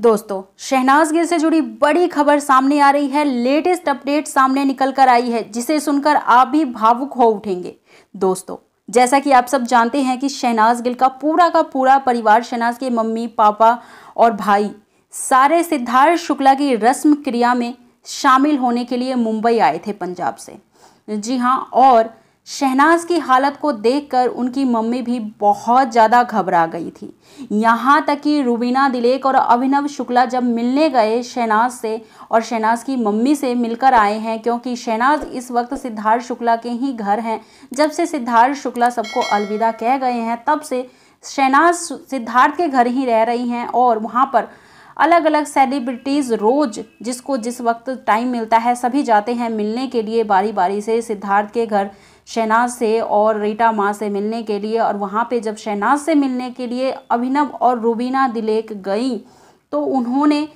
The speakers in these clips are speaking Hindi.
दोस्तों शहनाज गिल से जुड़ी बड़ी खबर सामने आ रही है लेटेस्ट अपडेट सामने निकल कर आई है जिसे सुनकर आप भी भावुक हो उठेंगे दोस्तों जैसा कि आप सब जानते हैं कि शहनाज गिल का पूरा का पूरा परिवार शहनाज के मम्मी पापा और भाई सारे सिद्धार्थ शुक्ला की रस्म क्रिया में शामिल होने के लिए मुंबई आए थे पंजाब से जी हाँ और शहनाज की हालत को देखकर उनकी मम्मी भी बहुत ज़्यादा घबरा गई थी यहाँ तक कि रूबीना दिलेक और अभिनव शुक्ला जब मिलने गए शहनाज से और शहनाज की मम्मी से मिलकर आए हैं क्योंकि शहनाज इस वक्त सिद्धार्थ शुक्ला के ही घर हैं जब से सिद्धार्थ शुक्ला सबको अलविदा कह गए हैं तब से शहनाज सिद्धार्थ के घर ही रह रही हैं और वहाँ पर अलग अलग सेलिब्रिटीज़ रोज़ जिसको जिस वक्त टाइम मिलता है सभी जाते हैं मिलने के लिए बारी बारी से सिद्धार्थ के घर शहनाज से और रीटा माँ से मिलने के लिए और वहाँ पे जब शहनाज से मिलने के लिए अभिनव और रूबीना दिलेक गई तो उन्होंने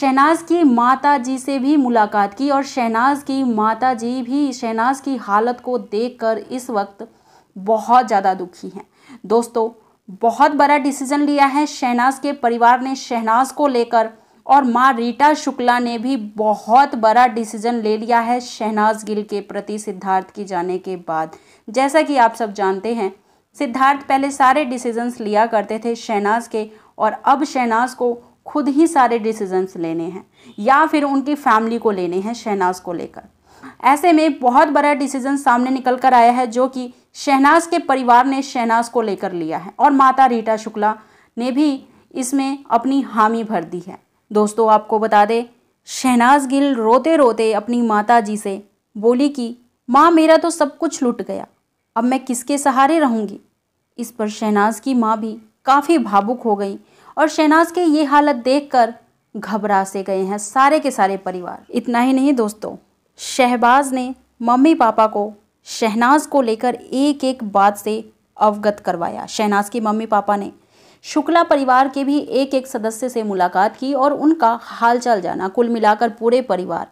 शहनाज की माता जी से भी मुलाकात की और शहनाज की माता जी भी शहनाज की हालत को देख इस वक्त बहुत ज़्यादा दुखी हैं दोस्तों बहुत बड़ा डिसीज़न लिया है शहनाज के परिवार ने शहनाज को लेकर और माँ रीटा शुक्ला ने भी बहुत बड़ा डिसीजन ले लिया है शहनाज गिल के प्रति सिद्धार्थ की जाने के बाद जैसा कि आप सब जानते हैं सिद्धार्थ पहले सारे डिसीजंस लिया करते थे शहनाज के और अब शहनाज को खुद ही सारे डिसीजंस लेने हैं या फिर उनकी फैमिली को लेने हैं शहनाज को लेकर ऐसे में बहुत बड़ा डिसीजन सामने निकल कर आया है जो कि शहनाज के परिवार ने शहनाज को लेकर लिया है और माता रीटा शुक्ला ने भी इसमें अपनी हामी भर दी है दोस्तों आपको बता दें शहनाज गिल रोते रोते अपनी माता जी से बोली कि माँ मेरा तो सब कुछ लुट गया अब मैं किसके सहारे रहूँगी इस पर शहनाज की माँ भी काफ़ी भावुक हो गई और शहनाज के ये हालत देखकर घबरा से गए हैं सारे के सारे परिवार इतना ही नहीं दोस्तों शहबाज ने मम्मी पापा को शहनाज को लेकर एक एक बात से अवगत करवाया शहनाज की मम्मी पापा ने शुक्ला परिवार के भी एक एक सदस्य से मुलाकात की और उनका हालचाल जाना कुल मिलाकर पूरे परिवार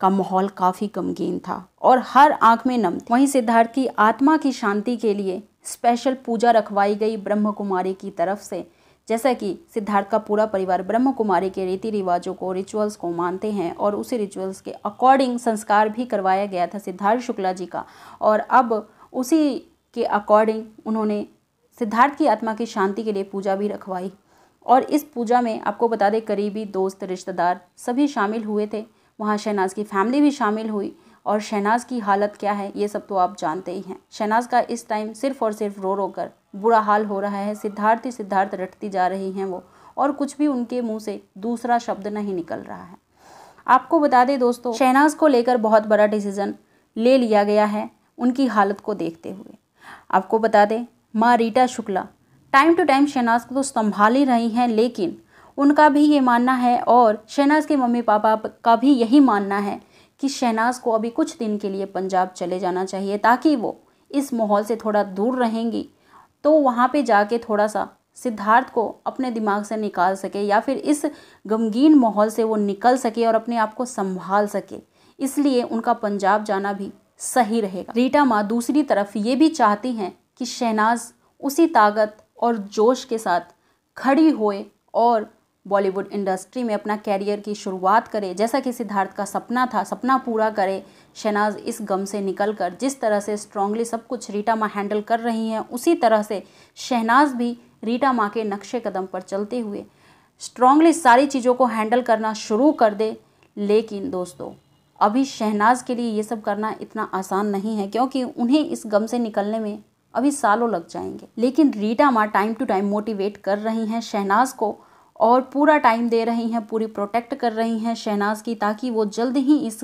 का माहौल काफ़ी गमगीन था और हर आंख में नम वहीं सिद्धार्थ की आत्मा की शांति के लिए स्पेशल पूजा रखवाई गई ब्रह्म कुमारी की तरफ से जैसा कि सिद्धार्थ का पूरा परिवार ब्रह्म कुमारी के रीति रिवाजों को रिचुअल्स को मानते हैं और उसी रिचुअल्स के अकॉर्डिंग संस्कार भी करवाया गया था सिद्धार्थ शुक्ला जी का और अब उसी के अकॉर्डिंग उन्होंने सिद्धार्थ की आत्मा की शांति के लिए पूजा भी रखवाई और इस पूजा में आपको बता दें करीबी दोस्त रिश्तेदार सभी शामिल हुए थे वहाँ शहनाज की फैमिली भी शामिल हुई और शहनाज की हालत क्या है ये सब तो आप जानते ही हैं शहनाज का इस टाइम सिर्फ और सिर्फ रो रो कर बुरा हाल हो रहा है सिद्धार्थ ही सिद्धार्थ रटती जा रही हैं वो और कुछ भी उनके मुंह से दूसरा शब्द नहीं निकल रहा है आपको बता दें दोस्तों शहनाज को लेकर बहुत बड़ा डिसीज़न ले लिया गया है उनकी हालत को देखते हुए आपको बता दें माँ Rita Shukla time to time Shehnaz को तो संभाल ही रही हैं लेकिन उनका भी ये मानना है और शहनाज के मम्मी पापा का भी यही मानना है कि शहनाज को अभी कुछ दिन के लिए पंजाब चले जाना चाहिए ताकि वो इस माहौल से थोड़ा दूर रहेंगी तो वहाँ पे जाके थोड़ा सा सिद्धार्थ को अपने दिमाग से निकाल सके या फिर इस गमगीन माहौल से वो निकल सके और अपने आप को संभाल सके इसलिए उनका पंजाब जाना भी सही रहेगा रीटा माँ दूसरी तरफ ये भी चाहती हैं कि शहनाज उसी ताकत और जोश के साथ खड़ी होए और बॉलीवुड इंडस्ट्री में अपना कैरियर की शुरुआत करे जैसा कि सिद्धार्थ का सपना था सपना पूरा करे शहनाज इस गम से निकल कर जिस तरह से स्ट्रांगली सब कुछ रीटा माँ हैंडल कर रही हैं उसी तरह से शहनाज भी रीटा माँ के नक्शे कदम पर चलते हुए स्ट्रांगली सारी चीज़ों को हैंडल करना शुरू कर दे लेकिन दोस्तों अभी शहनाज के लिए ये सब करना इतना आसान नहीं है क्योंकि उन्हें इस गम से निकलने में अभी सालों लग जाएंगे लेकिन रीटा माँ टाइम टू टाइम मोटिवेट कर रही हैं शहनाज को और पूरा टाइम दे रही हैं पूरी प्रोटेक्ट कर रही हैं शहनाज की ताकि वो जल्द ही इस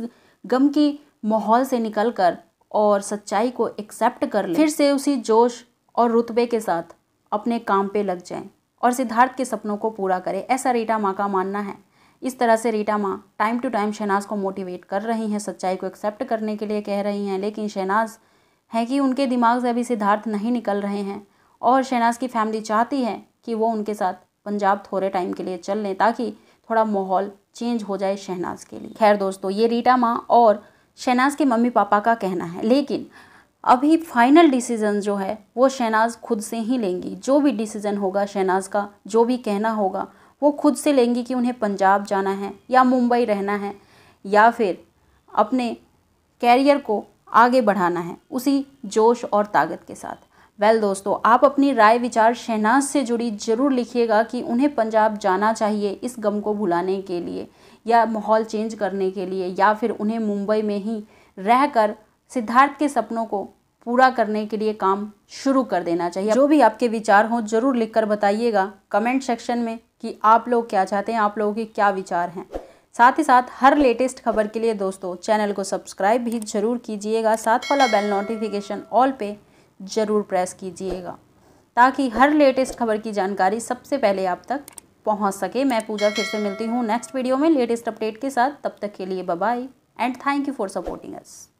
गम के माहौल से निकल कर और सच्चाई को एक्सेप्ट कर ले फिर से उसी जोश और रुतबे के साथ अपने काम पे लग जाएं और सिद्धार्थ के सपनों को पूरा करें ऐसा रीटा माँ का मानना है इस तरह से रीटा माँ टाइम टू टाइम शहनाज को मोटिवेट कर रही हैं सच्चाई को एक्सेप्ट करने के लिए कह रही हैं लेकिन शहनाज है कि उनके दिमाग से अभी सिद्धार्थ नहीं निकल रहे हैं और शहनाज की फैमिली चाहती है कि वो उनके साथ पंजाब थोड़े टाइम के लिए चल लें ताकि थोड़ा माहौल चेंज हो जाए शहनाज के लिए खैर दोस्तों ये रीटा माँ और शहनाज के मम्मी पापा का कहना है लेकिन अभी फाइनल डिसीज़न जो है वो शहनाज खुद से ही लेंगी जो भी डिसीज़न होगा शहनाज का जो भी कहना होगा वो खुद से लेंगी कि उन्हें पंजाब जाना है या मुंबई रहना है या फिर अपने कैरियर को आगे बढ़ाना है उसी जोश और ताकत के साथ वेल well, दोस्तों आप अपनी राय विचार शहनाज से जुड़ी ज़रूर लिखिएगा कि उन्हें पंजाब जाना चाहिए इस गम को भुलाने के लिए या माहौल चेंज करने के लिए या फिर उन्हें मुंबई में ही रहकर सिद्धार्थ के सपनों को पूरा करने के लिए काम शुरू कर देना चाहिए जो भी आपके विचार हों ज़रूर लिखकर बताइएगा कमेंट सेक्शन में कि आप लोग क्या चाहते हैं आप लोगों के क्या विचार हैं साथ ही साथ हर लेटेस्ट खबर के लिए दोस्तों चैनल को सब्सक्राइब भी जरूर कीजिएगा साथ वाला बेल नोटिफिकेशन ऑल पे ज़रूर प्रेस कीजिएगा ताकि हर लेटेस्ट खबर की जानकारी सबसे पहले आप तक पहुंच सके मैं पूजा फिर से मिलती हूँ नेक्स्ट वीडियो में लेटेस्ट अपडेट के साथ तब तक के लिए bye and thank you for supporting us